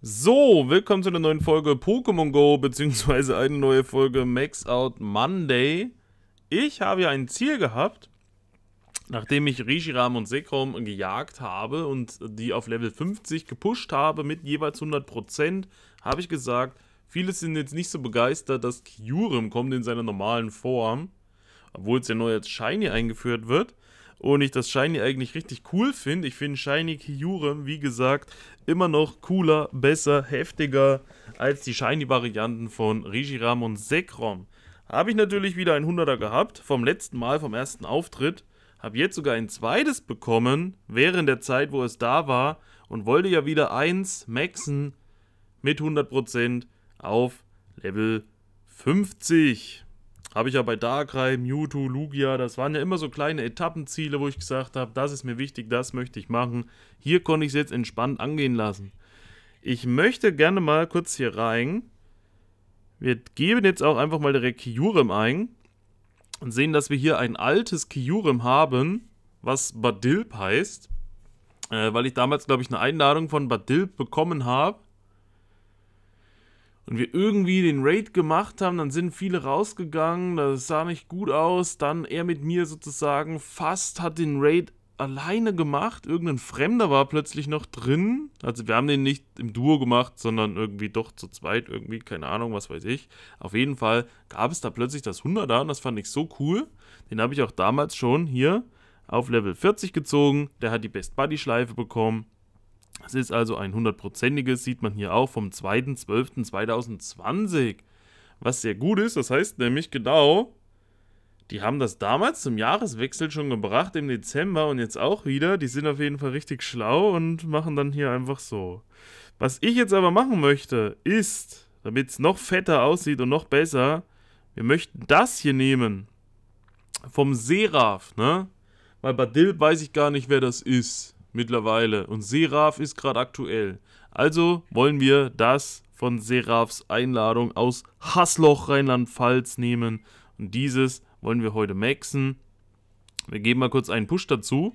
So, willkommen zu einer neuen Folge Pokémon Go, beziehungsweise eine neue Folge Max Out Monday. Ich habe ja ein Ziel gehabt, nachdem ich Rishiram und Sekrom gejagt habe und die auf Level 50 gepusht habe mit jeweils 100%, habe ich gesagt, viele sind jetzt nicht so begeistert, dass Kyurem kommt in seiner normalen Form, obwohl es ja neu als Shiny eingeführt wird und ich das Shiny eigentlich richtig cool finde. Ich finde Shiny Kyurem, wie gesagt, immer noch cooler, besser, heftiger als die Shiny-Varianten von Rigiram und Sekrom. Habe ich natürlich wieder ein 100er gehabt, vom letzten Mal, vom ersten Auftritt. Habe jetzt sogar ein zweites bekommen, während der Zeit, wo es da war. Und wollte ja wieder eins maxen mit 100% auf Level 50. Habe ich ja bei Darkrai, Mewtwo, Lugia, das waren ja immer so kleine Etappenziele, wo ich gesagt habe, das ist mir wichtig, das möchte ich machen. Hier konnte ich es jetzt entspannt angehen lassen. Ich möchte gerne mal kurz hier rein. Wir geben jetzt auch einfach mal direkt Kyurem ein und sehen, dass wir hier ein altes Kyurem haben, was Badilp heißt, äh, weil ich damals, glaube ich, eine Einladung von Badilp bekommen habe und wir irgendwie den Raid gemacht haben, dann sind viele rausgegangen, das sah nicht gut aus, dann er mit mir sozusagen fast hat den Raid alleine gemacht, irgendein Fremder war plötzlich noch drin, also wir haben den nicht im Duo gemacht, sondern irgendwie doch zu zweit, irgendwie, keine Ahnung, was weiß ich. Auf jeden Fall gab es da plötzlich das 100er und das fand ich so cool, den habe ich auch damals schon hier auf Level 40 gezogen, der hat die Best Buddy Schleife bekommen, es ist also ein hundertprozentiges, sieht man hier auch vom 2.12.2020, was sehr gut ist. Das heißt nämlich genau, die haben das damals zum Jahreswechsel schon gebracht im Dezember und jetzt auch wieder. Die sind auf jeden Fall richtig schlau und machen dann hier einfach so. Was ich jetzt aber machen möchte, ist, damit es noch fetter aussieht und noch besser, wir möchten das hier nehmen. Vom Seraph, ne? Weil bei Dill weiß ich gar nicht, wer das ist mittlerweile. Und Seraph ist gerade aktuell. Also wollen wir das von Seraphs Einladung aus Hassloch Rheinland-Pfalz nehmen. Und dieses wollen wir heute maxen. Wir geben mal kurz einen Push dazu.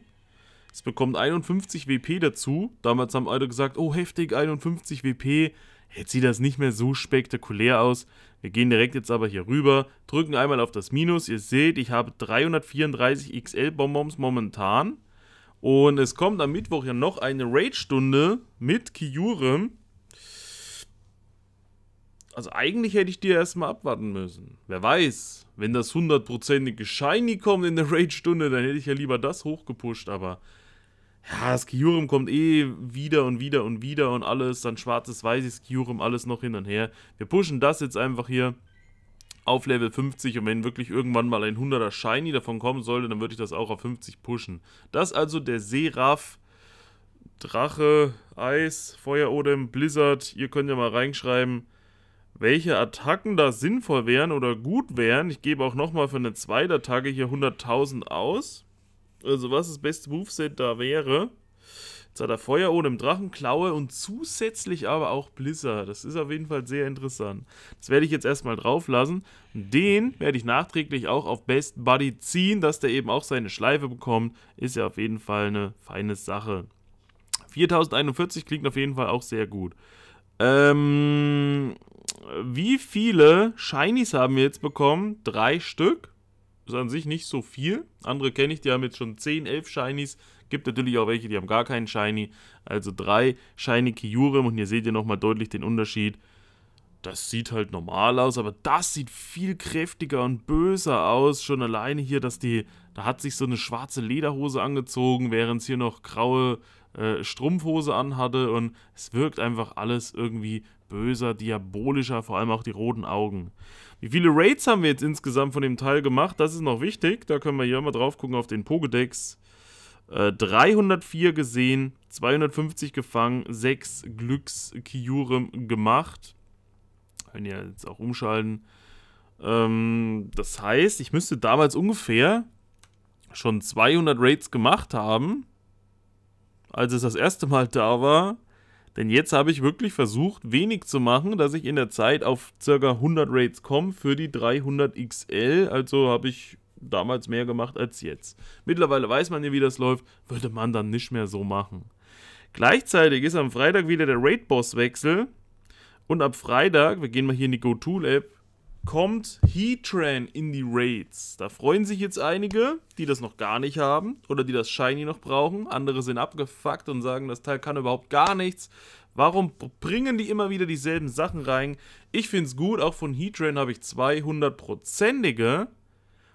Es bekommt 51 WP dazu. Damals haben alle gesagt, oh heftig, 51 WP. Jetzt sieht das nicht mehr so spektakulär aus. Wir gehen direkt jetzt aber hier rüber, drücken einmal auf das Minus. Ihr seht, ich habe 334 XL-Bonbons momentan. Und es kommt am Mittwoch ja noch eine Raid-Stunde mit Kiurem. Also eigentlich hätte ich die erstmal abwarten müssen. Wer weiß, wenn das hundertprozentige Shiny kommt in der Raid-Stunde, dann hätte ich ja lieber das hochgepusht, aber... Ja, das Kyurem kommt eh wieder und wieder und wieder und alles, dann schwarzes, weißes Kyurem, alles noch hin und her. Wir pushen das jetzt einfach hier auf Level 50 und wenn wirklich irgendwann mal ein 100er Shiny davon kommen sollte, dann würde ich das auch auf 50 pushen. Das ist also der Seraph Drache, Eis, Feuerodem, Blizzard. Ihr könnt ja mal reinschreiben, welche Attacken da sinnvoll wären oder gut wären. Ich gebe auch nochmal für eine zweite Attacke hier 100.000 aus. Also was das beste Moveset da wäre. Jetzt hat er Feuer ohne Drachenklaue und zusätzlich aber auch Blizzard. Das ist auf jeden Fall sehr interessant. Das werde ich jetzt erstmal drauf lassen. Den werde ich nachträglich auch auf Best Buddy ziehen, dass der eben auch seine Schleife bekommt. Ist ja auf jeden Fall eine feine Sache. 4041 klingt auf jeden Fall auch sehr gut. Ähm, wie viele Shinies haben wir jetzt bekommen? Drei Stück. Ist an sich nicht so viel. Andere kenne ich, die haben jetzt schon 10, 11 Shinies Gibt natürlich auch welche, die haben gar keinen Shiny. Also drei Shiny Kyurem und hier seht ihr nochmal deutlich den Unterschied. Das sieht halt normal aus, aber das sieht viel kräftiger und böser aus. Schon alleine hier, dass die, da hat sich so eine schwarze Lederhose angezogen, während es hier noch graue äh, Strumpfhose anhatte und es wirkt einfach alles irgendwie böser, diabolischer, vor allem auch die roten Augen. Wie viele Raids haben wir jetzt insgesamt von dem Teil gemacht? Das ist noch wichtig. Da können wir hier mal drauf gucken auf den Pokedex. 304 äh, gesehen, 250 gefangen, 6 Glückskiurem gemacht. Können ja jetzt auch umschalten. Ähm, das heißt, ich müsste damals ungefähr schon 200 Raids gemacht haben, als es das erste Mal da war. Denn jetzt habe ich wirklich versucht, wenig zu machen, dass ich in der Zeit auf ca. 100 Raids komme für die 300 XL. Also habe ich damals mehr gemacht als jetzt. Mittlerweile weiß man ja, wie das läuft, würde man dann nicht mehr so machen. Gleichzeitig ist am Freitag wieder der Raid-Boss-Wechsel. Und ab Freitag, wir gehen mal hier in die GoTool-App, kommt Heatran in die Raids. Da freuen sich jetzt einige, die das noch gar nicht haben oder die das Shiny noch brauchen. Andere sind abgefuckt und sagen, das Teil kann überhaupt gar nichts. Warum bringen die immer wieder dieselben Sachen rein? Ich finde es gut, auch von Heatran habe ich 200%ige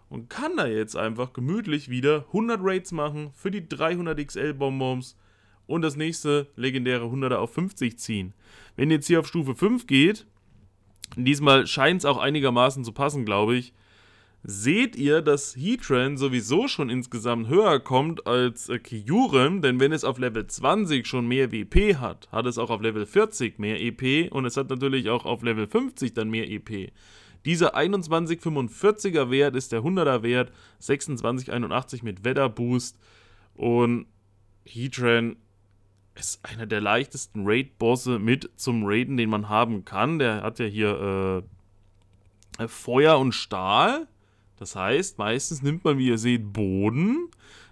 und kann da jetzt einfach gemütlich wieder 100 Raids machen für die 300 XL Bonbons und das nächste legendäre 100er auf 50 ziehen. Wenn jetzt hier auf Stufe 5 geht, diesmal scheint es auch einigermaßen zu passen, glaube ich, seht ihr, dass Heatran sowieso schon insgesamt höher kommt als äh, Kyurem, denn wenn es auf Level 20 schon mehr WP hat, hat es auch auf Level 40 mehr EP und es hat natürlich auch auf Level 50 dann mehr EP. Dieser 21,45er Wert ist der 100er Wert, 26,81 mit Wetterboost und Heatran ist einer der leichtesten Raid-Bosse mit zum Raiden, den man haben kann. Der hat ja hier äh, äh Feuer und Stahl. Das heißt, meistens nimmt man, wie ihr seht, Boden.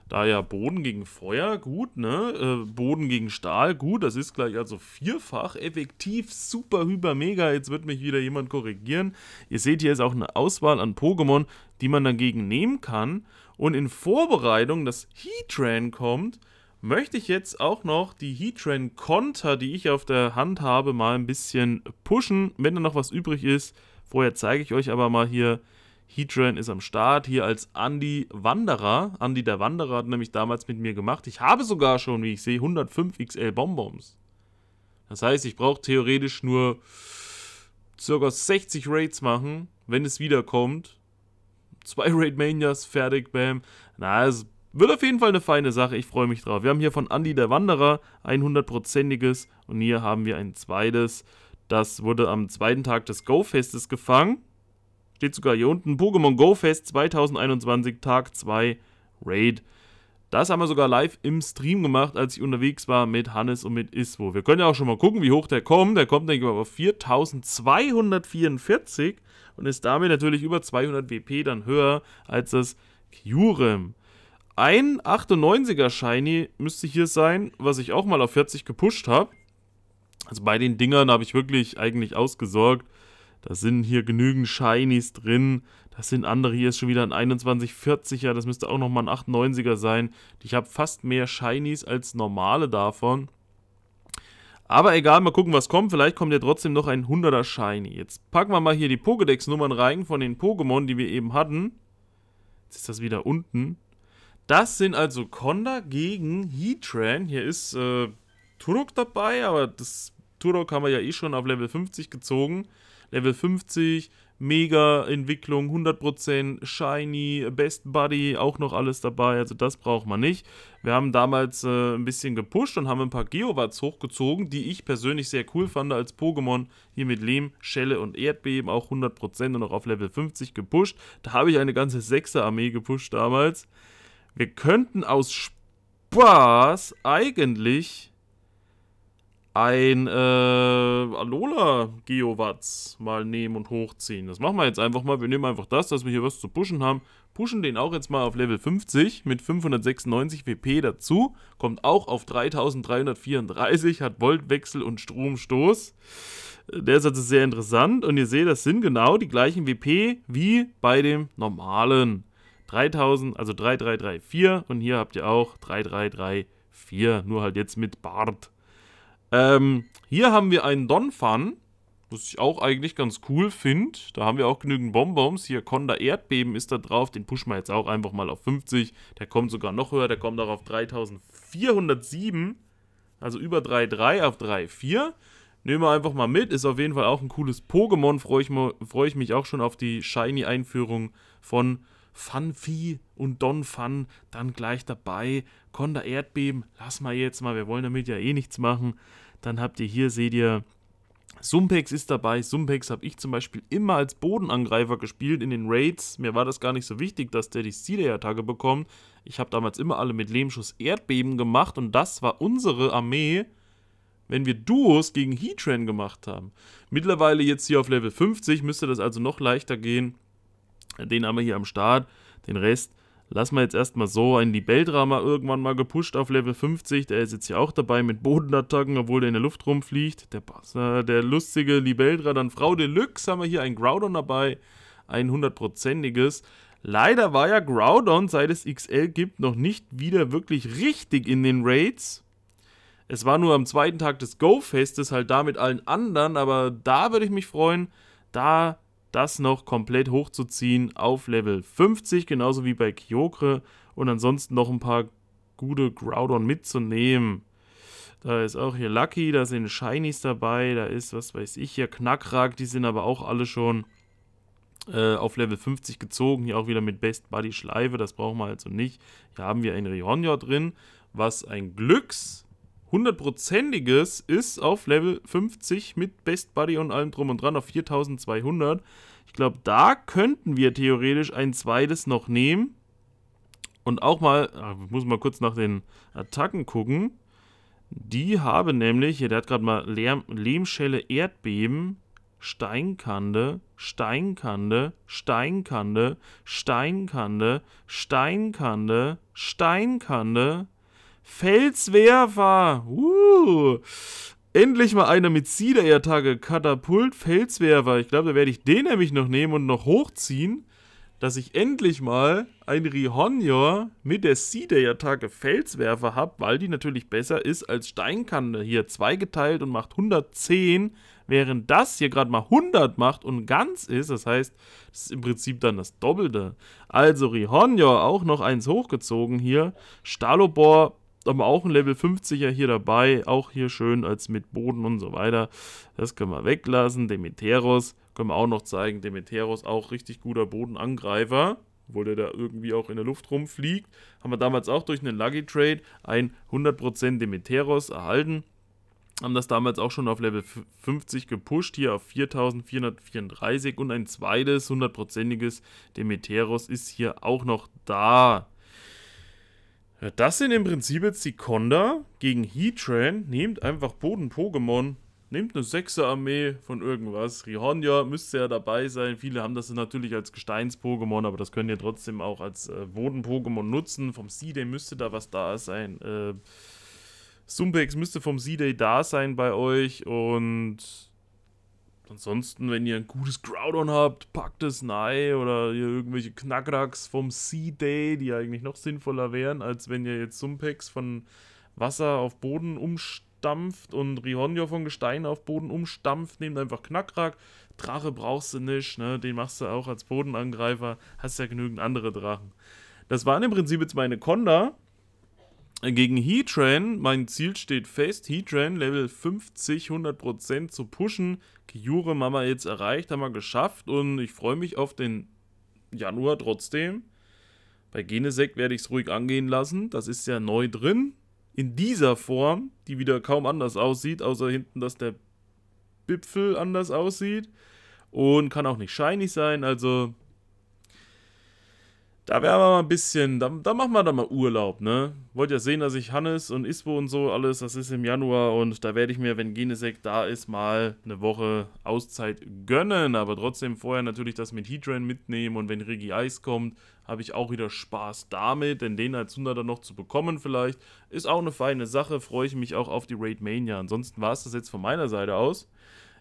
Da ja Boden gegen Feuer gut, ne? Äh, Boden gegen Stahl gut, das ist gleich also vierfach effektiv, super, hyper, mega. Jetzt wird mich wieder jemand korrigieren. Ihr seht, hier ist auch eine Auswahl an Pokémon, die man dagegen nehmen kann. Und in Vorbereitung, dass Heatran kommt, möchte ich jetzt auch noch die Heatran Konter, die ich auf der Hand habe, mal ein bisschen pushen. Wenn da noch was übrig ist, vorher zeige ich euch aber mal hier Heatran ist am Start, hier als Andy Wanderer. Andy der Wanderer hat nämlich damals mit mir gemacht. Ich habe sogar schon, wie ich sehe, 105 XL Bonbons. Das heißt, ich brauche theoretisch nur ca. 60 Raids machen, wenn es wiederkommt. Zwei Raid Manias, fertig, bam. Na, es wird auf jeden Fall eine feine Sache, ich freue mich drauf. Wir haben hier von Andy der Wanderer 100%iges und hier haben wir ein zweites. Das wurde am zweiten Tag des Go-Festes gefangen. Steht sogar hier unten. Pokémon Go Fest 2021, Tag 2, Raid. Das haben wir sogar live im Stream gemacht, als ich unterwegs war mit Hannes und mit Iswo. Wir können ja auch schon mal gucken, wie hoch der kommt. Der kommt, denke ich mal, auf 4244 und ist damit natürlich über 200 WP dann höher als das Kyurem. Ein 98er Shiny müsste hier sein, was ich auch mal auf 40 gepusht habe. Also bei den Dingern habe ich wirklich eigentlich ausgesorgt. Da sind hier genügend Shinies drin. Das sind andere. Hier ist schon wieder ein 2140er. Das müsste auch nochmal ein 890er sein. Ich habe fast mehr Shinies als normale davon. Aber egal, mal gucken, was kommt. Vielleicht kommt ja trotzdem noch ein 100er Shiny. Jetzt packen wir mal hier die Pokédex-Nummern rein von den Pokémon, die wir eben hatten. Jetzt ist das wieder unten. Das sind also Konda gegen Heatran. Hier ist äh, Turok dabei, aber das Turok haben wir ja eh schon auf Level 50 gezogen. Level 50, Mega-Entwicklung, 100%, Shiny, Best Buddy, auch noch alles dabei. Also das braucht man nicht. Wir haben damals äh, ein bisschen gepusht und haben ein paar Geowatts hochgezogen, die ich persönlich sehr cool fand als Pokémon. Hier mit Lehm, Schelle und Erdbeben auch 100% und noch auf Level 50 gepusht. Da habe ich eine ganze 6er-Armee gepusht damals. Wir könnten aus Spaß eigentlich ein äh, Alola Geowatz mal nehmen und hochziehen. Das machen wir jetzt einfach mal. Wir nehmen einfach das, dass wir hier was zu pushen haben. Pushen den auch jetzt mal auf Level 50 mit 596 WP dazu. Kommt auch auf 3334, hat Voltwechsel und Stromstoß. Äh, der Satz ist sehr interessant und ihr seht, das sind genau die gleichen WP wie bei dem normalen. 3000, also 3334 und hier habt ihr auch 3334, nur halt jetzt mit Bart. Ähm, hier haben wir einen Donphan, was ich auch eigentlich ganz cool finde. Da haben wir auch genügend Bonbons. Hier Konda Erdbeben ist da drauf. Den pushen wir jetzt auch einfach mal auf 50. Der kommt sogar noch höher. Der kommt auch auf 3407. Also über 3,3 auf 3,4. Nehmen wir einfach mal mit. Ist auf jeden Fall auch ein cooles Pokémon. Freue ich, freu ich, mich auch schon auf die Shiny-Einführung von Funfi und Donphan. Dann gleich dabei Konda Erdbeben, lass mal jetzt mal, wir wollen damit ja eh nichts machen. Dann habt ihr hier, seht ihr, Sumpex ist dabei. Sumpex habe ich zum Beispiel immer als Bodenangreifer gespielt in den Raids. Mir war das gar nicht so wichtig, dass der die Seaday-Attacke bekommt. Ich habe damals immer alle mit Lehmschuss Erdbeben gemacht und das war unsere Armee, wenn wir Duos gegen Heatran gemacht haben. Mittlerweile jetzt hier auf Level 50 müsste das also noch leichter gehen. Den haben wir hier am Start. Den Rest lassen wir jetzt erstmal so einen Libeldrama irgendwann mal gepusht auf Level 50. Der ist jetzt hier auch dabei mit Bodenattacken, obwohl der in der Luft rumfliegt. Der, Basser, äh, der lustige Libeldra, dann Frau Deluxe haben wir hier einen Groudon dabei. Ein hundertprozentiges. Leider war ja Groudon, seit es XL gibt, noch nicht wieder wirklich richtig in den Raids. Es war nur am zweiten Tag des Go-Festes halt da mit allen anderen, aber da würde ich mich freuen. Da das noch komplett hochzuziehen auf Level 50, genauso wie bei Kyokre und ansonsten noch ein paar gute Groudon mitzunehmen. Da ist auch hier Lucky, da sind Shinies dabei, da ist, was weiß ich, hier Knackrak, die sind aber auch alle schon äh, auf Level 50 gezogen. Hier auch wieder mit Best Buddy Schleife, das brauchen wir also nicht. Hier haben wir ein Rihonjo drin, was ein Glücks hundertprozentiges ist auf Level 50 mit Best Buddy und allem drum und dran auf 4200. Ich glaube, da könnten wir theoretisch ein zweites noch nehmen. Und auch mal, ah, ich muss mal kurz nach den Attacken gucken. Die haben nämlich, hier, der hat gerade mal Lehm, Lehmschelle Erdbeben, Steinkande, Steinkande, Steinkande, Steinkande, Steinkande, Steinkande Felswerfer. Uh. Endlich mal einer mit Ziederertage. Katapult, Felswerfer. Ich glaube, da werde ich den nämlich noch nehmen und noch hochziehen, dass ich endlich mal ein Rihonjor mit der Siederjatake Felswerfer habe, weil die natürlich besser ist als Steinkanne. Hier zweigeteilt und macht 110, während das hier gerade mal 100 macht und ganz ist. Das heißt, das ist im Prinzip dann das Doppelte. Also Rihonjor auch noch eins hochgezogen hier. Stalobor aber auch ein Level 50er hier dabei, auch hier schön als mit Boden und so weiter. Das können wir weglassen. Demeteros können wir auch noch zeigen. Demeteros auch richtig guter Bodenangreifer, obwohl der da irgendwie auch in der Luft rumfliegt. Haben wir damals auch durch einen Lucky Trade ein 100% Demeteros erhalten. Haben das damals auch schon auf Level 50 gepusht, hier auf 4434 und ein zweites 100%iges Demeteros ist hier auch noch da das sind im Prinzip jetzt die Conda gegen Heatran. Nehmt einfach Boden-Pokémon. Nehmt eine 6 Armee von irgendwas. Rihonja müsste ja dabei sein. Viele haben das natürlich als Gesteins-Pokémon, aber das könnt ihr trotzdem auch als äh, Boden-Pokémon nutzen. Vom Seeday müsste da was da sein. Äh, Sumpex müsste vom Seeday da sein bei euch und ansonsten, wenn ihr ein gutes Groudon habt, packt es nein oder ihr irgendwelche Knackracks vom Sea Day, die eigentlich noch sinnvoller wären, als wenn ihr jetzt Sumpex von Wasser auf Boden umstampft und Rihonjo von Gestein auf Boden umstampft, nehmt einfach Knackrack. Drache brauchst du nicht, ne? den machst du auch als Bodenangreifer, hast ja genügend andere Drachen. Das waren im Prinzip jetzt meine Konda gegen Heatran, mein Ziel steht fest, Heatran Level 50, 100% zu pushen. Kyurem haben wir jetzt erreicht, haben wir geschafft und ich freue mich auf den Januar trotzdem. Bei Genesec werde ich es ruhig angehen lassen, das ist ja neu drin. In dieser Form, die wieder kaum anders aussieht, außer hinten, dass der Bipfel anders aussieht. Und kann auch nicht shiny sein, also da werden wir mal ein bisschen, da, da, machen wir dann mal Urlaub, ne? Wollt ja sehen, dass ich Hannes und Isbo und so alles, das ist im Januar und da werde ich mir, wenn Genesec da ist, mal eine Woche Auszeit gönnen. Aber trotzdem vorher natürlich das mit Heatran mitnehmen und wenn Regi Eis kommt, habe ich auch wieder Spaß damit, denn den als 100er noch zu bekommen vielleicht, ist auch eine feine Sache, freue ich mich auch auf die Raid Mania. Ansonsten war es das jetzt von meiner Seite aus.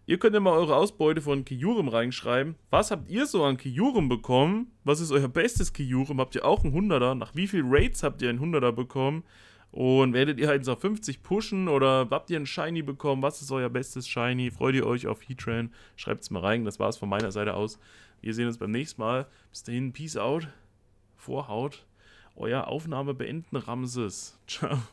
Ihr könnt ja mal eure Ausbeute von Kijurim reinschreiben. Was habt ihr so an Kijurim bekommen? Was ist euer bestes Kijurim? Habt ihr auch einen 100er? Nach wie viel Raids habt ihr einen 100er bekommen? Und werdet ihr halt auf 50 pushen oder habt ihr einen Shiny bekommen? Was ist euer bestes Shiny? Freut ihr euch auf Heatran? Schreibt es mal rein. Das war es von meiner Seite aus. Wir sehen uns beim nächsten Mal. Bis dahin, Peace out. Vorhaut. Euer Aufnahme beenden, Ramses. Ciao.